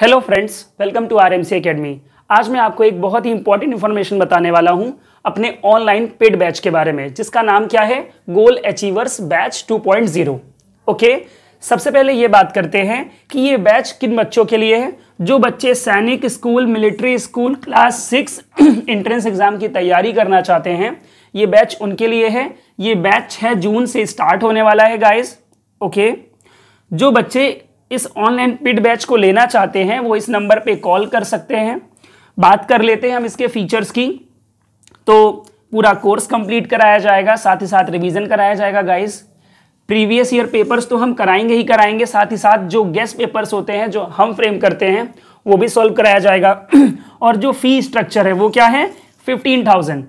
hello friends welcome to R M C academy आज मैं आपको एक बहुत ही इंपॉर्टेंट इन्फॉर्मेशन बताने वाला हूं अपने ऑनलाइन पेड बैच के बारे में जिसका नाम क्या है गोल अचीवर्स बैच 2.0 ओके सबसे पहले ये बात करते हैं कि ये बैच किन बच्चों के लिए है जो बच्चे सैनिक school military school class six entrance exam की तैयारी करना चाहते हैं ये बैच उनके लिए है ये बैच छः जून से स्टार्ट होने वाला है गाइज ओके जो बच्चे इस ऑनलाइन पिट बैच को लेना चाहते हैं वो इस नंबर पे कॉल कर सकते हैं बात कर लेते हैं हम इसके फीचर्स की तो पूरा कोर्स कंप्लीट कराया जाएगा साथ ही साथ रिवीजन कराया जाएगा गाइस प्रीवियस ईयर पेपर्स तो हम कराएंगे ही कराएंगे साथ ही साथ जो गेस्ट पेपर्स होते हैं जो हम फ्रेम करते हैं वो भी सॉल्व कराया जाएगा और जो फी स्ट्रक्चर है वो क्या है फिफ्टीन थाउजेंड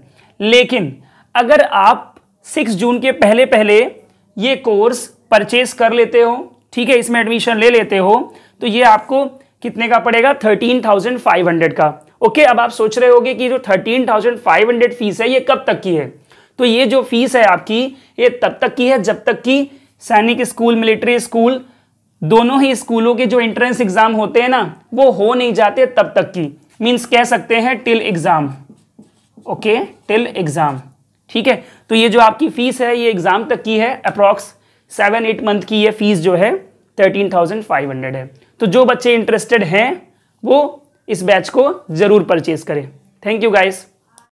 लेकिन अगर आप सिक्स जून के पहले पहले ये कोर्स परचेज कर लेते हो ठीक है इसमें एडमिशन ले लेते हो तो ये आपको कितने का पड़ेगा थर्टीन थाउजेंड फाइव हंड्रेड का ओके अब आप सोच रहे होगे कि जो thirteen thousand five hundred fees है ये कब तक की है तो ये जो फीस है आपकी ये तब तक की है जब तक कि सैनिक स्कूल मिलिट्री स्कूल दोनों ही स्कूलों के जो एंट्रेंस एग्जाम होते हैं ना वो हो नहीं जाते तब तक की मीन्स कह सकते हैं till exam okay till exam ठीक है तो ये जो आपकी फीस है ये एग्जाम तक की है अप्रॉक्स सेवन एट मंथ की ये फीस जो है थर्टीन थाउजेंड फाइव हंड्रेड है तो जो बच्चे इंटरेस्टेड हैं वो इस बैच को ज़रूर परचेज करें थैंक यू गाइज़